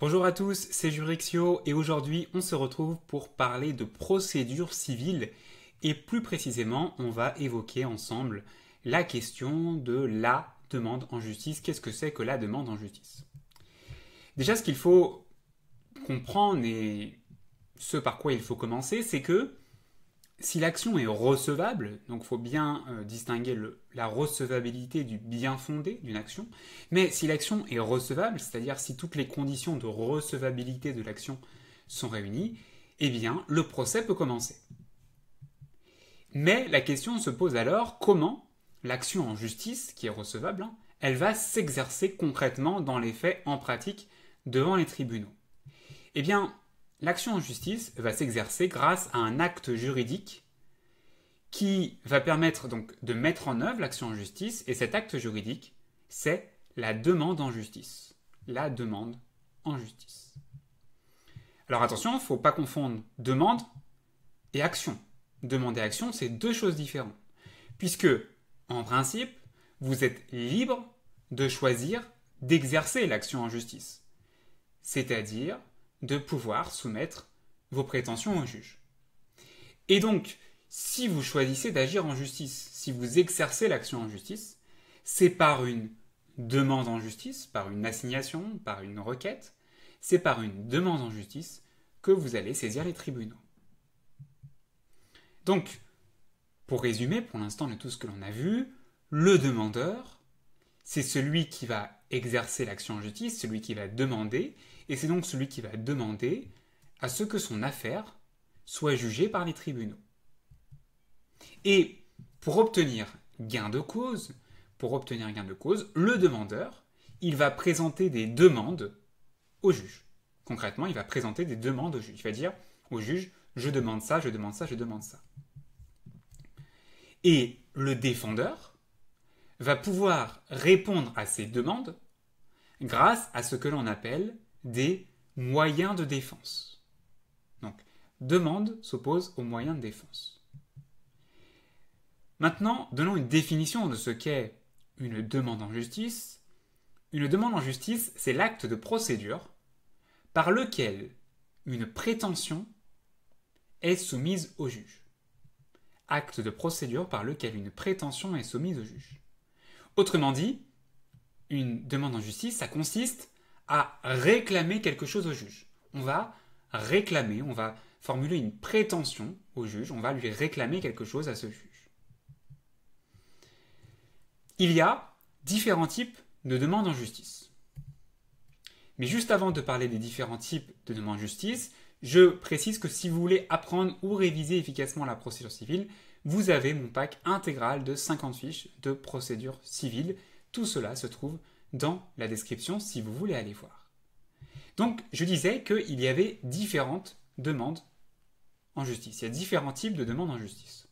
Bonjour à tous, c'est Jurixio et aujourd'hui on se retrouve pour parler de procédure civile et plus précisément on va évoquer ensemble la question de la demande en justice. Qu'est-ce que c'est que la demande en justice Déjà ce qu'il faut comprendre et ce par quoi il faut commencer, c'est que si l'action est recevable, donc il faut bien euh, distinguer la recevabilité du bien fondé d'une action, mais si l'action est recevable, c'est-à-dire si toutes les conditions de recevabilité de l'action sont réunies, eh bien le procès peut commencer. Mais la question se pose alors comment l'action en justice, qui est recevable, hein, elle va s'exercer concrètement dans les faits en pratique devant les tribunaux. Eh bien, L'action en justice va s'exercer grâce à un acte juridique qui va permettre donc de mettre en œuvre l'action en justice et cet acte juridique, c'est la demande en justice. La demande en justice. Alors attention, il ne faut pas confondre demande et action. Demande et action, c'est deux choses différentes. Puisque, en principe, vous êtes libre de choisir d'exercer l'action en justice. C'est-à-dire de pouvoir soumettre vos prétentions au juge. Et donc, si vous choisissez d'agir en justice, si vous exercez l'action en justice, c'est par une demande en justice, par une assignation, par une requête, c'est par une demande en justice que vous allez saisir les tribunaux. Donc, pour résumer pour l'instant de tout ce que l'on a vu, le demandeur c'est celui qui va exercer l'action en justice, celui qui va demander, et c'est donc celui qui va demander à ce que son affaire soit jugée par les tribunaux. Et pour obtenir gain de cause, pour obtenir gain de cause, le demandeur, il va présenter des demandes au juge. Concrètement, il va présenter des demandes au juge. Il va dire au juge, je demande ça, je demande ça, je demande ça. Et le défendeur, va pouvoir répondre à ces demandes grâce à ce que l'on appelle des moyens de défense. Donc, demande s'oppose aux moyens de défense. Maintenant, donnons une définition de ce qu'est une demande en justice. Une demande en justice, c'est l'acte de procédure par lequel une prétention est soumise au juge. Acte de procédure par lequel une prétention est soumise au juge. Autrement dit, une demande en justice, ça consiste à réclamer quelque chose au juge. On va réclamer, on va formuler une prétention au juge, on va lui réclamer quelque chose à ce juge. Il y a différents types de demandes en justice. Mais juste avant de parler des différents types de demandes en justice, je précise que si vous voulez apprendre ou réviser efficacement la procédure civile, vous avez mon pack intégral de 50 fiches de procédure civile. Tout cela se trouve dans la description si vous voulez aller voir. Donc, je disais qu'il y avait différentes demandes en justice. Il y a différents types de demandes en justice.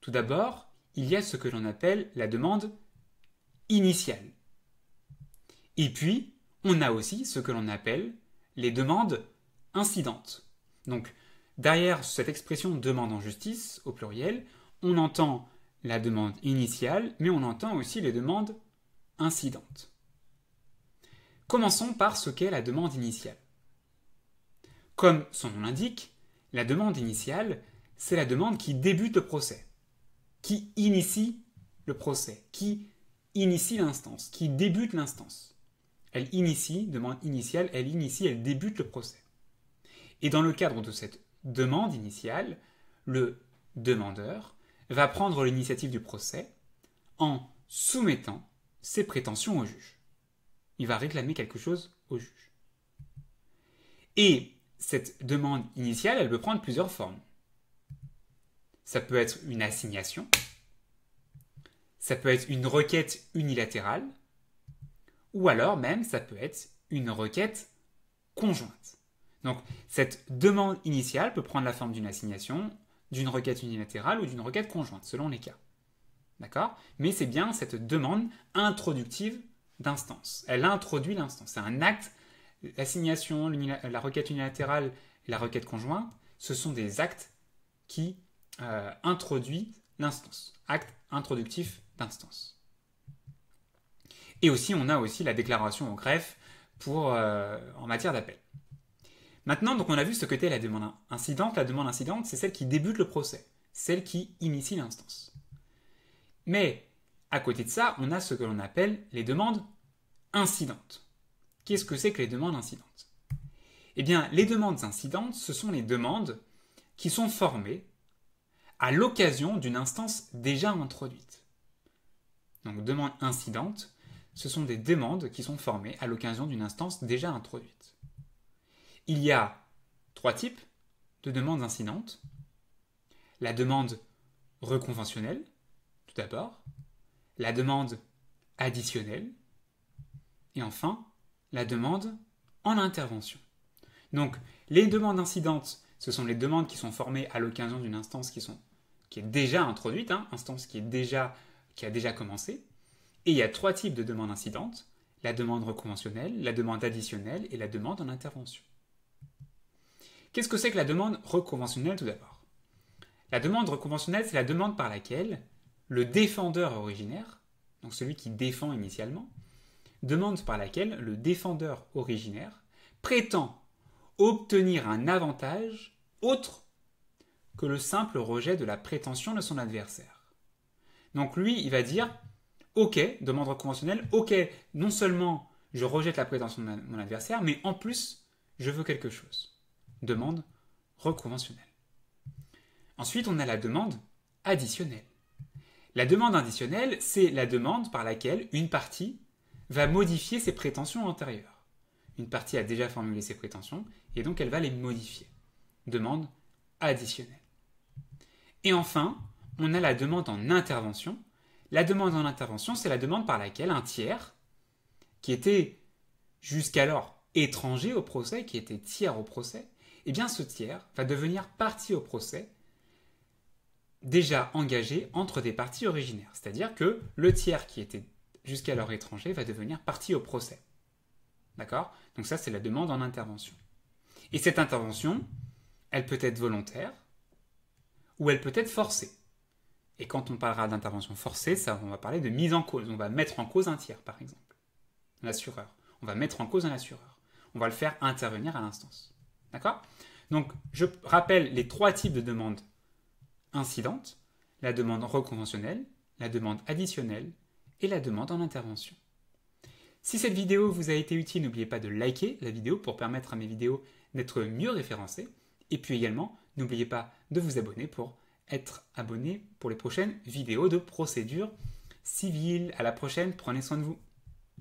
Tout d'abord, il y a ce que l'on appelle la demande initiale. Et puis, on a aussi ce que l'on appelle les demandes incidentes. Donc, Derrière cette expression demande en justice, au pluriel, on entend la demande initiale, mais on entend aussi les demandes incidentes. Commençons par ce qu'est la demande initiale. Comme son nom l'indique, la demande initiale, c'est la demande qui débute le procès, qui initie le procès, qui initie l'instance, qui débute l'instance. Elle initie, demande initiale, elle initie, elle débute le procès. Et dans le cadre de cette demande initiale, le demandeur va prendre l'initiative du procès en soumettant ses prétentions au juge. Il va réclamer quelque chose au juge. Et cette demande initiale, elle peut prendre plusieurs formes. Ça peut être une assignation, ça peut être une requête unilatérale, ou alors même ça peut être une requête conjointe. Donc cette demande initiale peut prendre la forme d'une assignation, d'une requête unilatérale ou d'une requête conjointe, selon les cas. D'accord Mais c'est bien cette demande introductive d'instance. Elle introduit l'instance. C'est un acte. L'assignation, la requête unilatérale la requête conjointe, ce sont des actes qui euh, introduisent l'instance. Acte introductif d'instance. Et aussi, on a aussi la déclaration au greffe euh, en matière d'appel. Maintenant, donc on a vu ce que la demande incidente. La demande incidente, c'est celle qui débute le procès, celle qui initie l'instance. Mais à côté de ça, on a ce que l'on appelle les demandes incidentes. Qu'est-ce que c'est que les demandes incidentes Eh bien, les demandes incidentes, ce sont les demandes qui sont formées à l'occasion d'une instance déjà introduite. Donc, demandes incidentes, ce sont des demandes qui sont formées à l'occasion d'une instance déjà introduite. Il y a trois types de demandes incidentes. La demande reconventionnelle, tout d'abord, la demande additionnelle, et enfin la demande en intervention. Donc les demandes incidentes, ce sont les demandes qui sont formées à l'occasion d'une instance qui, est déjà introduite, hein, instance qui, est déjà, qui a déjà commencé. Et il y a trois types de demandes incidentes, la demande reconventionnelle, la demande additionnelle et la demande en intervention. Qu'est-ce que c'est que la demande reconventionnelle tout d'abord La demande reconventionnelle, c'est la demande par laquelle le défendeur originaire, donc celui qui défend initialement, demande par laquelle le défendeur originaire prétend obtenir un avantage autre que le simple rejet de la prétention de son adversaire. Donc lui, il va dire OK, demande reconventionnelle, OK, non seulement je rejette la prétention de mon adversaire, mais en plus, je veux quelque chose demande reconventionnelle. Ensuite, on a la demande additionnelle. La demande additionnelle, c'est la demande par laquelle une partie va modifier ses prétentions antérieures. Une partie a déjà formulé ses prétentions et donc elle va les modifier. Demande additionnelle. Et enfin, on a la demande en intervention. La demande en intervention, c'est la demande par laquelle un tiers, qui était jusqu'alors étranger au procès, qui était tiers au procès, et bien ce tiers va devenir partie au procès déjà engagé entre des parties originaires. C'est-à-dire que le tiers qui était jusqu'alors étranger va devenir partie au procès. D'accord Donc ça, c'est la demande en intervention. Et cette intervention, elle peut être volontaire ou elle peut être forcée. Et quand on parlera d'intervention forcée, ça, on va parler de mise en cause. On va mettre en cause un tiers, par exemple. L'assureur. On va mettre en cause un assureur. On va le faire intervenir à l'instance. D'accord Donc, je rappelle les trois types de demandes incidentes la demande reconventionnelle, la demande additionnelle et la demande en intervention. Si cette vidéo vous a été utile, n'oubliez pas de liker la vidéo pour permettre à mes vidéos d'être mieux référencées. Et puis également, n'oubliez pas de vous abonner pour être abonné pour les prochaines vidéos de procédure civile. À la prochaine, prenez soin de vous.